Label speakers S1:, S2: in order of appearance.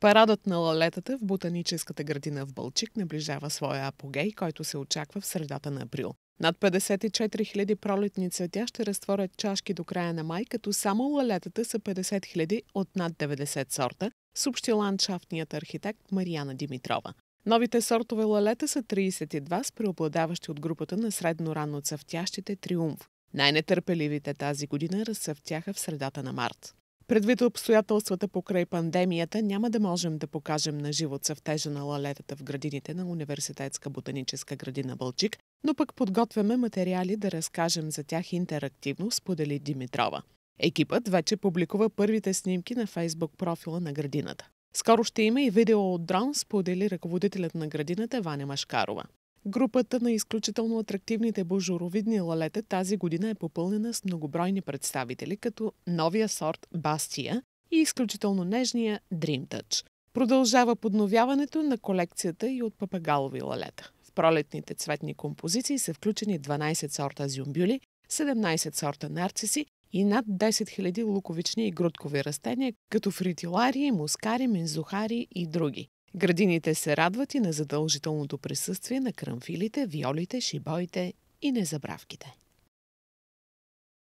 S1: Парадът на лалетата в ботаническата градина в Бълчик наближава своя апогей, който се очаква в средата на април. Над 54 000 пролетни цветя ще разтворят чашки до края на май, като само лалетата са 50 000 от над 90 сорта, съобщи ландшафтният архитект Марияна Димитрова. Новите сортове лалета са 32 с преобладаващи от групата на средно ранно цъфтящите Триумф. Най-нетърпеливите тази година разцъфтяха в средата на март. Предвид обстоятелствата покрай пандемията, няма да можем да покажем на живо цъфтежа на лалетата в градините на Университетска ботаническа градина Бълчик, но пък подготвяме материали да разкажем за тях интерактивно, сподели Димитрова. Екипът вече публикува първите снимки на фейсбук профила на градината. Скоро ще има и видео от дрон, сподели ръководителят на градината Ваня Машкарова. Групата на изключително атрактивните божоровидни лалета тази година е попълнена с многобройни представители, като новия сорт Бастия и изключително нежния Dream Touch. Продължава подновяването на колекцията и от папагалови лалета. В пролетните цветни композиции са включени 12 сорта зюмбюли, 17 сорта нарциси и над 10 000 луковични и грудкови растения, като фритилари, мускари, мензухари и други. Градините се радват и на задължителното присъствие на крамфилите, виолите, шибоите и незабравките.